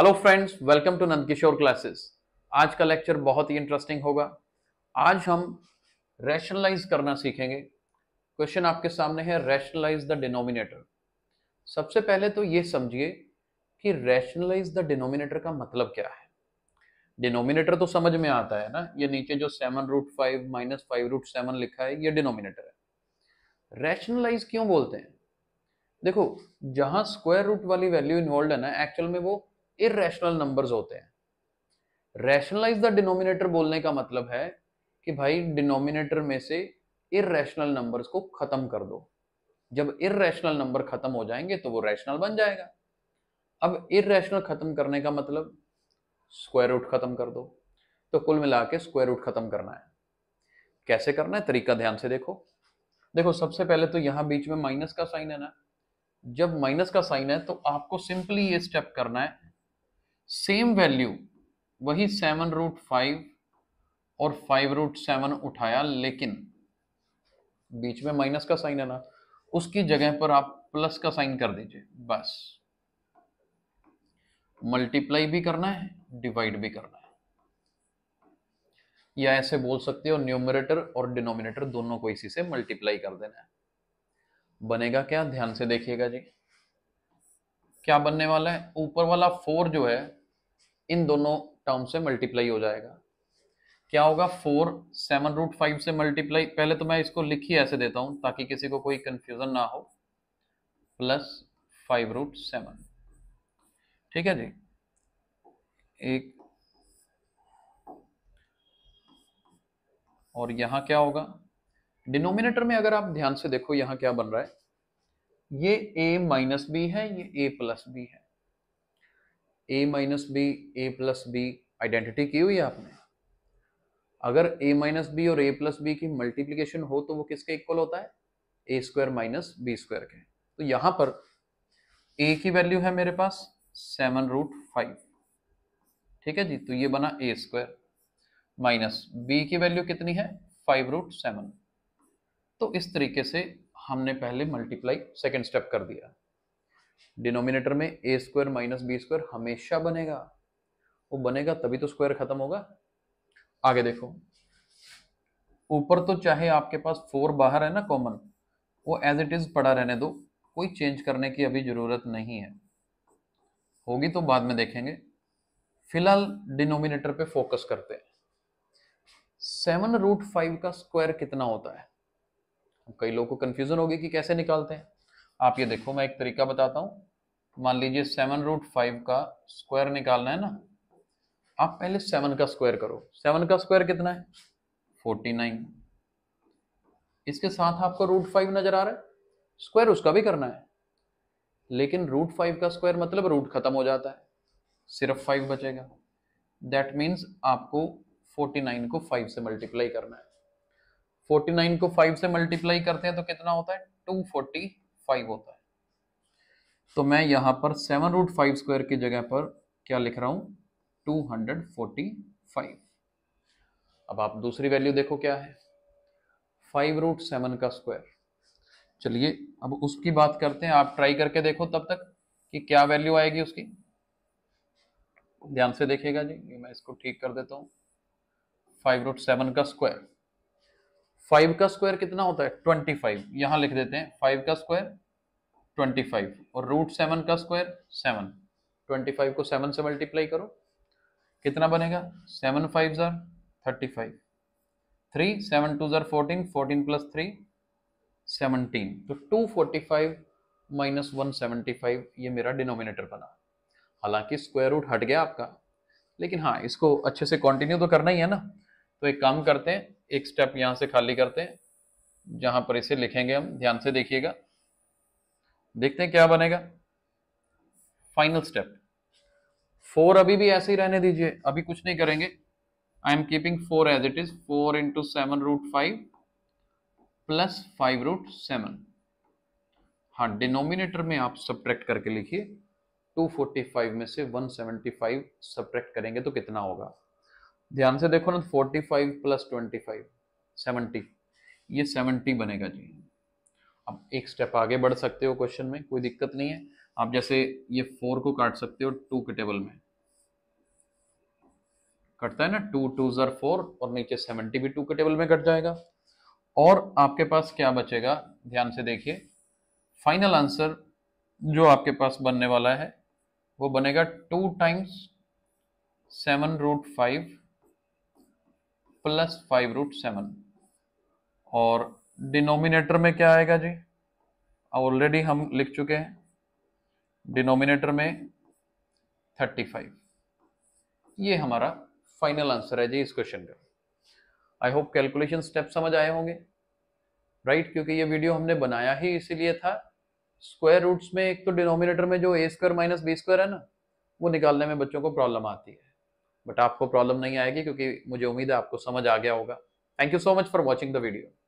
Hello friends welcome to Nandkishore classes आज का lecture बहुत ही इंटरेस्टिंग होगा आज हम रैशनलाइज करना सीखेंगे क्वेश्चन आपके सामने है रैशनलाइज द डिनोमिनेटर सबसे पहले तो ये समझिए कि रैशनलाइज द डिनोमिनेटर का मतलब क्या है डिनोमिनेटर तो समझ में आता है ना ये नीचे जो seven root five minus five root seven लिखा है ये डिनोमिनेटर है रैशनलाइज क्यों बोलते हैं देखो जहां स्क्वायर रूट वाली वैल्यू इन्वॉल्व है ना एक्चुअल में वो इेशनल नंबर्स होते हैं रैशनलाइज द डिनोमिनेटर बोलने का मतलब है कि भाई डिनोमिनेटर में से इेशनल नंबर्स को खत्म कर दो जब इेशनल नंबर खत्म हो जाएंगे तो वो रैशनल बन जाएगा अब इेशनल खत्म करने का मतलब स्क्वायर रूट खत्म कर दो तो कुल मिला के स्क्वायर रूट खत्म करना है कैसे करना है तरीका ध्यान से देखो देखो सबसे पहले तो यहां बीच में माइनस का साइन है ना जब माइनस का साइन है तो आपको सिंपली ये स्टेप करना है सेम वैल्यू वही सेवन रूट फाइव और फाइव रूट सेवन उठाया लेकिन बीच में माइनस का साइन है ना उसकी जगह पर आप प्लस का साइन कर दीजिए बस मल्टीप्लाई भी करना है डिवाइड भी करना है या ऐसे बोल सकते हो न्यूमरेटर और डिनोमिनेटर दोनों को इसी से मल्टीप्लाई कर देना है बनेगा क्या ध्यान से देखिएगा जी क्या बनने वाला है ऊपर वाला फोर जो है इन दोनों टर्म से मल्टीप्लाई हो जाएगा क्या होगा फोर सेवन रूट फाइव से मल्टीप्लाई पहले तो मैं इसको लिख ही ऐसे देता हूं ताकि किसी को कोई कंफ्यूजन ना हो प्लस फाइव रूट सेवन ठीक है जी एक और यहां क्या होगा डिनोमिनेटर में अगर आप ध्यान से देखो यहां क्या बन रहा है ये a माइनस बी है ये a प्लस बी है A minus B A plus B identity की हुई है आपने अगर ए माइनस बी और ए प्लस बी की मल्टीप्लीकेशन हो तो वो किसके इक्वल होता है A square minus B square के तो यहां पर ए की वैल्यू है मेरे पास सेवन रूट फाइव ठीक है जी तो ये बना ए स्क्वायर माइनस बी की वैल्यू कितनी है फाइव रूट सेवन तो इस तरीके से हमने पहले मल्टीप्लाई सेकेंड स्टेप कर दिया डिनोमिनेटर में A square minus B square हमेशा बनेगा वो बनेगा तभी तो स्क्वायर खत्म होगा आगे देखो ऊपर तो चाहे आपके पास फोर बाहर है ना कॉमन वो एज इट इज पड़ा रहने दो कोई चेंज करने की अभी जरूरत नहीं है होगी तो बाद में देखेंगे फिलहाल डिनोमिनेटर पे फोकस करते हैं सेवन रूट फाइव का स्क्वायर कितना होता है कई लोगों को कंफ्यूजन होगी कि कैसे निकालते हैं आप ये देखो मैं एक तरीका बताता हूँ मान लीजिए सेवन रूट फाइव का स्क्वायर निकालना है ना आप पहले सेवन का स्क्वायर करो सेवन का स्क्वायर कितना है फोर्टी नाइन इसके साथ आपको रूट फाइव नजर आ रहा है स्क्वायर उसका भी करना है लेकिन रूट फाइव का स्क्वायर मतलब रूट खत्म हो जाता है सिर्फ फाइव बचेगा दैट मीन्स आपको फोर्टी नाइन को फाइव से मल्टीप्लाई करना है फोर्टी नाइन को फाइव से मल्टीप्लाई करते हैं तो कितना होता है टू फोर्टी फाइव होता है तो मैं यहां पर सेवन रूट फाइव स्क्वायर की जगह पर क्या लिख रहा हूं टू हंड्रेड फोर्टी फाइव अब आप दूसरी वैल्यू देखो क्या है फाइव रूट सेवन का स्क्वायर चलिए अब उसकी बात करते हैं आप ट्राई करके देखो तब तक कि क्या वैल्यू आएगी उसकी ध्यान से देखिएगा जी मैं इसको ठीक कर देता हूं फाइव रूट सेवन का स्क्वायर फाइव का स्क्वायर कितना होता है ट्वेंटी फाइव यहां लिख देते हैं फाइव का स्क्वायर ट्वेंटी फाइव और रूट सेवन का स्क्वायर सेवन ट्वेंटी फाइव को सेवन से मल्टीप्लाई करो कितना बनेगा सेवन फाइव जार thirty five three seven two जार fourteen fourteen plus three seventeen तो two forty five minus one seventy five ये मेरा डिनोमिनेटर बना हालांकि स्क्वायर रूट हट गया आपका लेकिन हाँ इसको अच्छे से कंटिन्यू तो करना ही है ना तो एक काम करते हैं एक स्टेप यहां से खाली करते हैं जहां पर इसे लिखेंगे हम ध्यान से देखिएगा देखते हैं क्या बनेगा फाइनल स्टेप फोर अभी भी ऐसे ही रहने दीजिए अभी कुछ नहीं करेंगे I am keeping four as it is four into seven root five plus five root seven हाँ डिनोमिनेटर में आप सब्ट्रैक्ट करके लिखिए 245 में से 175 सब्ट्रैक्ट करेंगे तो कितना होगा ध्यान से देखो ना forty five plus twenty five seventy ये सेवनटी बनेगा जी अब एक स्टेप आगे बढ़ सकते हो क्वेश्चन में कोई दिक्कत नहीं है आप जैसे ये फोर को काट सकते हो टू के टेबल में कटता है ना टू टू जर फोर और नीचे सेवनटी भी टू के टेबल में कट जाएगा और आपके पास क्या बचेगा ध्यान से देखिए फाइनल आंसर जो आपके पास बनने वाला है वो बनेगा two times seven root five plus five root seven और डिनोमिनेटर में क्या आएगा जी ऑलरेडी हम लिख चुके हैं डिनोमिनेटर में थर्टी फाइव ये हमारा फाइनल आंसर है जी इस क्वेश्चन का आई होप कैलकुलेशन स्टेप समझ आए होंगे राइट right? क्योंकि ये वीडियो हमने बनाया ही इसीलिए था स्क्वायर रूट्स में एक तो डिनोमिनेटर में जो A square minus B square है ना वो निकालने में बच्चों को प्रॉब्लम आती है बट आपको प्रॉब्लम नहीं आएगी क्योंकि मुझे उम्मीद है आपको समझ आ गया होगा thank you so much for watching the video